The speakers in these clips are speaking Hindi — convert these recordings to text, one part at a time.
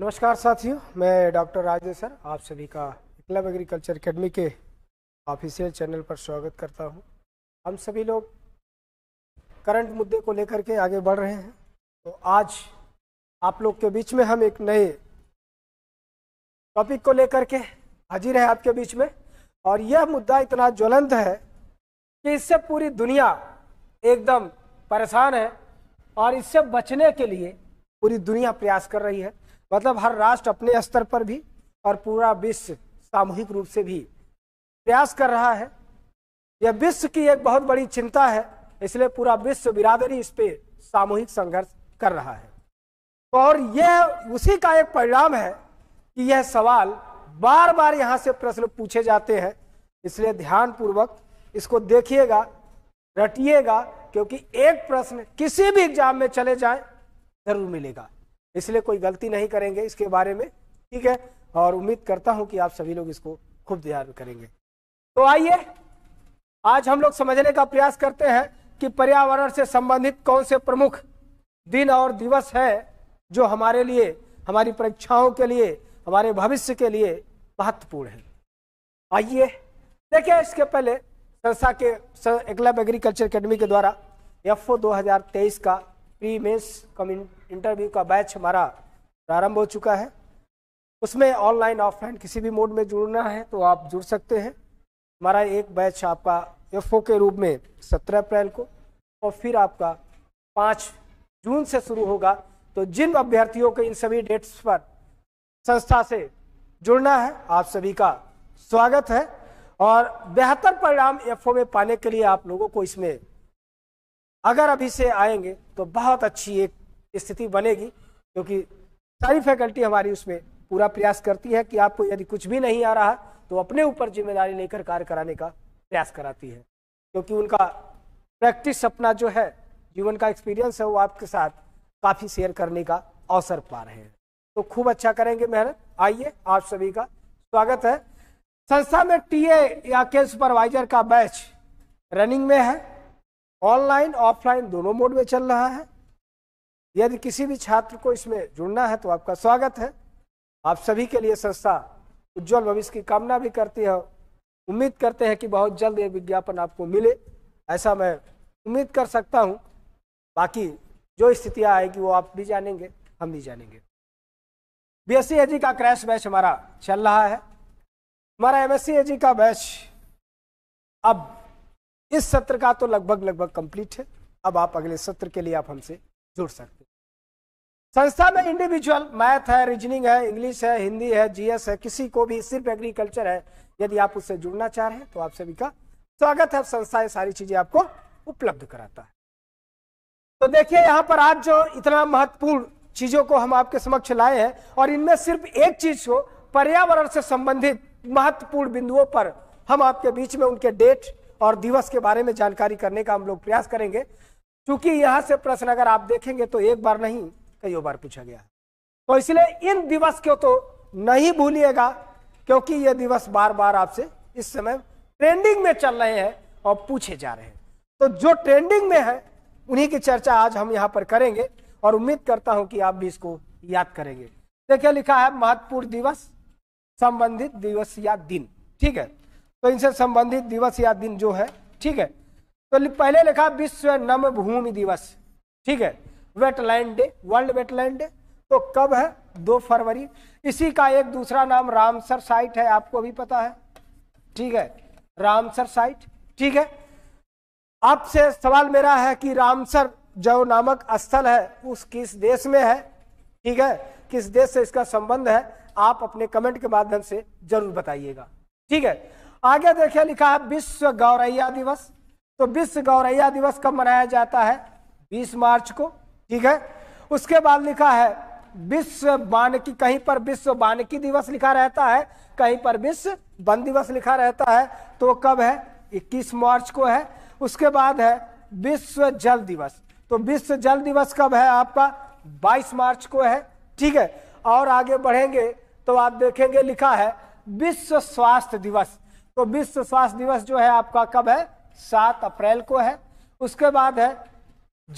नमस्कार साथियों मैं डॉक्टर राजेश सर आप सभी का क्लब एग्रीकल्चर अकेडमी के ऑफिशियल चैनल पर स्वागत करता हूं हम सभी लोग करंट मुद्दे को लेकर के आगे बढ़ रहे हैं तो आज आप लोग के बीच में हम एक नए टॉपिक को लेकर के हाजिर है आपके बीच में और यह मुद्दा इतना ज्वलंत है कि इससे पूरी दुनिया एकदम परेशान है और इससे बचने के लिए पूरी दुनिया प्रयास कर रही है मतलब हर राष्ट्र अपने स्तर पर भी और पूरा विश्व सामूहिक रूप से भी प्रयास कर रहा है यह विश्व की एक बहुत बड़ी चिंता है इसलिए पूरा विश्व बिरादरी इस पर सामूहिक संघर्ष कर रहा है और यह उसी का एक परिणाम है कि यह सवाल बार बार यहाँ से प्रश्न पूछे जाते हैं इसलिए ध्यानपूर्वक इसको देखिएगा रटिएगा क्योंकि एक प्रश्न किसी भी एग्जाम में चले जाए जरूर मिलेगा इसलिए कोई गलती नहीं करेंगे इसके बारे में ठीक है और उम्मीद करता हूं कि आप सभी लोग इसको खूब ध्यान करेंगे तो आइए आज हम लोग समझने का प्रयास करते हैं कि पर्यावरण से संबंधित कौन से प्रमुख दिन और दिवस है जो हमारे लिए हमारी परीक्षाओं के लिए हमारे भविष्य के लिए महत्वपूर्ण है आइए देखिए इसके पहले संस्था के एग्लैब एग्रीकल्चर अकेडमी के द्वारा एफ ओ का प्री मेंस कम इंटरव्यू का बैच हमारा प्रारंभ हो चुका है उसमें ऑनलाइन ऑफलाइन किसी भी मोड में जुड़ना है तो आप जुड़ सकते हैं हमारा एक बैच आपका एफ के रूप में सत्रह अप्रैल को और फिर आपका पाँच जून से शुरू होगा तो जिन अभ्यर्थियों के इन सभी डेट्स पर संस्था से जुड़ना है आप सभी का स्वागत है और बेहतर परिणाम एफ में पाने के लिए आप लोगों को इसमें अगर अभी से आएंगे तो बहुत अच्छी एक स्थिति बनेगी क्योंकि सारी फैकल्टी हमारी उसमें पूरा प्रयास करती है कि आपको यदि कुछ भी नहीं आ रहा तो अपने ऊपर जिम्मेदारी लेकर कार्य कराने का प्रयास कराती है क्योंकि उनका प्रैक्टिस अपना जो है जीवन का एक्सपीरियंस है वो आपके साथ काफ़ी शेयर करने का अवसर पा रहे हैं तो खूब अच्छा करेंगे मेहनत आइए आप सभी का स्वागत है संस्था में टीए या के सुपरवाइजर का बैच रनिंग में है ऑनलाइन ऑफलाइन दोनों मोड में चल रहा है यदि किसी भी छात्र को इसमें जुड़ना है तो आपका स्वागत है आप सभी के लिए संस्था उज्जवल भविष्य की कामना भी करती है उम्मीद करते हैं कि बहुत जल्द ये विज्ञापन आपको मिले ऐसा मैं उम्मीद कर सकता हूँ बाकी जो स्थितियाँ आएगी वो आप भी जानेंगे हम भी जानेंगे बी एस सी का क्रैश बैच हमारा चल रहा है हमारा एम एस e का बैच अब इस सत्र का तो लगभग लगभग कंप्लीट है अब आप अगले सत्र के लिए आप हमसे जुड़ सकते हैं संस्था में इंडिविजुअल मैथ है रीजनिंग है इंग्लिश है हिंदी है जीएस है किसी को भी सिर्फ एग्रीकल्चर है यदि आप उससे जुड़ना चाह रहे हैं तो आप सभी का स्वागत है संस्था ये सारी चीजें आपको उपलब्ध कराता है तो देखिए यहां पर आज जो इतना महत्वपूर्ण चीजों को हम आपके समक्ष लाए हैं और इनमें सिर्फ एक चीज को पर्यावरण से संबंधित महत्वपूर्ण बिंदुओं पर हम आपके बीच में उनके डेट और दिवस के बारे में जानकारी करने का हम लोग प्रयास करेंगे क्योंकि यहाँ से प्रश्न अगर आप देखेंगे तो एक बार नहीं कई बार पूछा गया तो इसलिए इन दिवस को तो नहीं भूलिएगा क्योंकि ये दिवस बार बार आपसे इस समय ट्रेंडिंग में चल रहे हैं और पूछे जा रहे हैं तो जो ट्रेंडिंग में है उन्हीं की चर्चा आज हम यहाँ पर करेंगे और उम्मीद करता हूं कि आप भी इसको याद करेंगे देखिए लिखा है महत्वपूर्ण दिवस संबंधित दिवस या दिन ठीक है तो इनसे संबंधित दिवस या दिन जो है ठीक है तो पहले लिखा विश्व नम भूमि दिवस ठीक है wetland day world wetland day तो कब है दो फरवरी इसी का एक दूसरा नाम रामसर साइट है आपको भी पता है ठीक है रामसर साइट ठीक है आपसे सवाल मेरा है कि रामसर जो नामक स्थल है उस किस देश में है ठीक है किस देश से इसका संबंध है आप अपने कमेंट के माध्यम से जरूर बताइएगा ठीक है आगे देखिए लिखा है विश्व गौरैया दिवस तो विश्व गौरैया दिवस कब मनाया जाता है 20 मार्च को ठीक है उसके बाद लिखा है विश्व बानकी कहीं पर विश्व बानकी दिवस लिखा रहता है कहीं पर विश्व वन दिवस लिखा रहता है तो कब है 21 मार्च को है उसके बाद है विश्व जल दिवस तो विश्व जल दिवस कब है आपका 22 मार्च को है ठीक है और आगे बढ़ेंगे तो आप देखेंगे लिखा है विश्व स्वास्थ्य दिवस तो विश्व स्वास्थ्य दिवस जो है आपका कब है सात अप्रैल को है उसके बाद है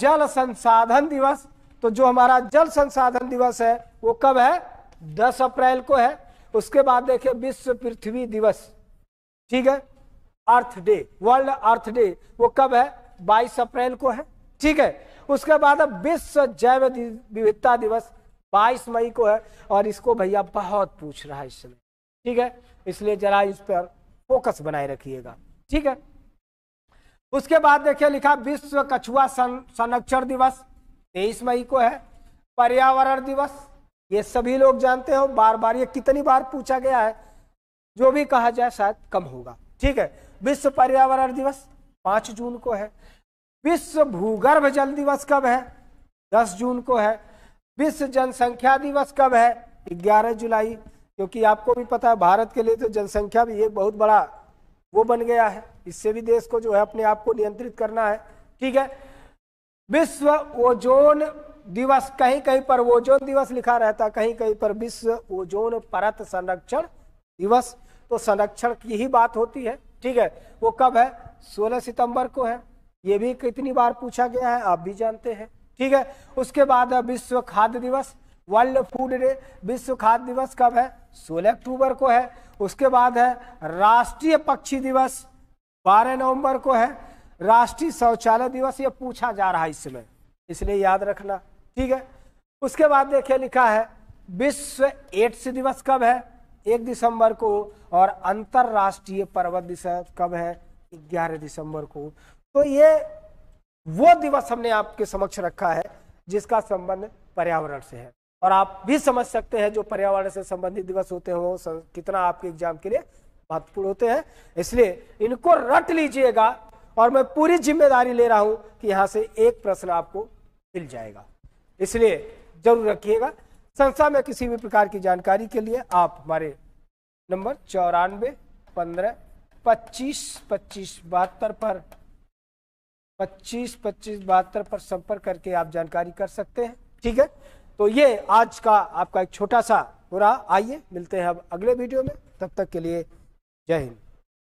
जल संसाधन दिवस तो जो हमारा जल संसाधन दिवस है वो कब है दस अप्रैल को है उसके बाद देखिए विश्व पृथ्वी दिवस ठीक है earth day world earth day वो कब है बाईस अप्रैल को है ठीक है उसके बाद विश्व जैव विविधता दिवस 22 मई को है और इसको भैया बहुत पूछ रहा है इस समय ठीक है इसलिए जरा इस पर फोकस बनाए रखिएगा ठीक है उसके बाद देखिए लिखा विश्व कछुआ संरक्षण दिवस तेईस मई को है पर्यावरण दिवस ये सभी लोग जानते हो बार बार ये कितनी बार पूछा गया है जो भी कहा जाए शायद कम होगा ठीक है विश्व पर्यावरण दिवस पांच जून को है विश्व भूगर्भ जल दिवस कब है दस जून को है विश्व जनसंख्या दिवस कब है ग्यारह जुलाई क्योंकि आपको भी पता है भारत के लिए तो जनसंख्या भी एक बहुत बड़ा वो बन गया है इससे भी देश को जो है अपने आप को नियंत्रित करना है ठीक है विश्व ओजोन दिवस कहीं कहीं पर ओजोन दिवस लिखा रहता कहीं कहीं पर विश्व ओजोन परत संरक्षण दिवस तो संरक्षण की ही बात होती है ठीक है वो कब है 16 सितंबर को है ये भी कितनी बार पूछा गया है आप भी जानते हैं ठीक है उसके बाद विश्व खाद्य दिवस वर्ल्ड फूड डे विश्व खाद्य दिवस कब है 16 अक्टूबर को है उसके बाद है राष्ट्रीय पक्षी दिवस 12 नवंबर को है राष्ट्रीय शौचालय दिवस ये पूछा जा रहा है इस समय इसलिए याद रखना ठीक है उसके बाद देखिए लिखा है विश्व एड्स दिवस कब है एक दिसंबर को और अंतर्राष्ट्रीय पर्वत दिवस कब है ग्यारह दिसंबर को तो ये वो दिवस हमने आपके समक्ष रखा है जिसका संबंध पर्यावरण से है और आप भी समझ सकते हैं जो पर्यावरण से संबंधित दिवस होते हैं वो कितना आपके एग्जाम के लिए महत्वपूर्ण होते हैं इसलिए इनको रट लीजिएगा और मैं पूरी जिम्मेदारी ले रहा हूं कि यहां से एक प्रश्न आपको मिल जाएगा इसलिए जरूर रखिएगा संस्था में किसी भी प्रकार की जानकारी के लिए आप हमारे नंबर चौरानवे पंद्रह पच्चीस पच्चीस बहत्तर पर पच्चीस पच्चीस बहत्तर पर संपर्क करके आप जानकारी कर सकते हैं ठीक है तो ये आज का आपका एक छोटा सा पूरा आइए मिलते हैं अब अगले वीडियो में तब तक के लिए जय हिंद